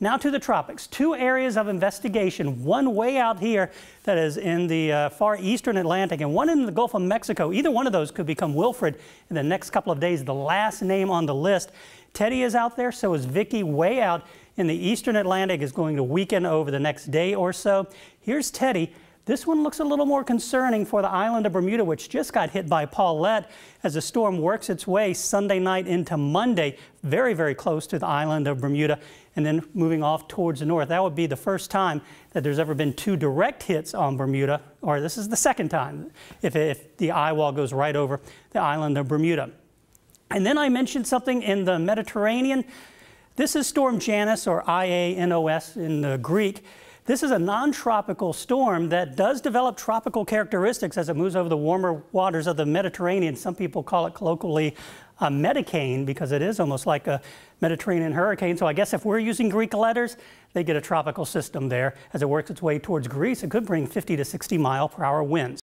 Now to the tropics. Two areas of investigation, one way out here that is in the uh, far eastern Atlantic and one in the Gulf of Mexico. Either one of those could become Wilfred in the next couple of days, the last name on the list. Teddy is out there, so is Vicky way out in the eastern Atlantic is going to weaken over the next day or so. Here's Teddy. This one looks a little more concerning for the island of Bermuda, which just got hit by Paulette as the storm works its way Sunday night into Monday, very, very close to the island of Bermuda, and then moving off towards the north. That would be the first time that there's ever been two direct hits on Bermuda, or this is the second time if, if the eye wall goes right over the island of Bermuda. And then I mentioned something in the Mediterranean. This is Storm Janus, or IANOS in the Greek. This is a non-tropical storm that does develop tropical characteristics as it moves over the warmer waters of the Mediterranean. Some people call it colloquially a uh, medicane because it is almost like a Mediterranean hurricane. So I guess if we're using Greek letters, they get a tropical system there. As it works its way towards Greece, it could bring 50 to 60 mile per hour winds.